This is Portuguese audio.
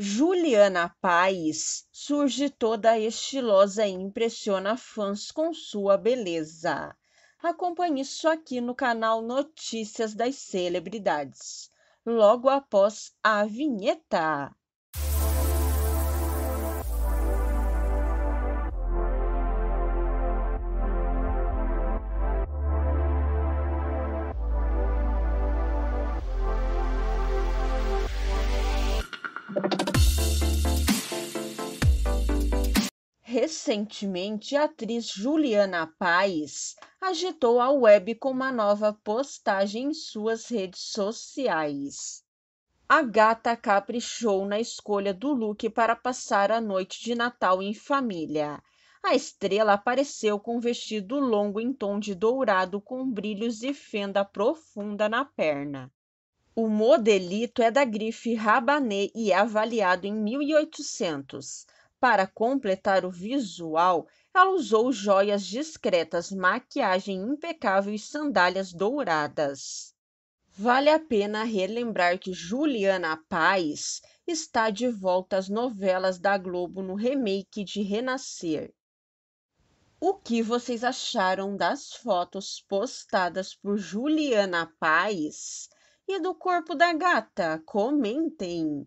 Juliana Paes surge toda estilosa e impressiona fãs com sua beleza. Acompanhe isso aqui no canal Notícias das Celebridades, logo após a vinheta. Recentemente, a atriz Juliana Paes agitou a web com uma nova postagem em suas redes sociais. A gata caprichou na escolha do look para passar a noite de Natal em família. A estrela apareceu com um vestido longo em tom de dourado com brilhos e fenda profunda na perna. O modelito é da grife Rabanet e é avaliado em 1800. Para completar o visual, ela usou joias discretas, maquiagem impecável e sandálias douradas. Vale a pena relembrar que Juliana Paz está de volta às novelas da Globo no remake de Renascer. O que vocês acharam das fotos postadas por Juliana Paz e do corpo da gata? Comentem!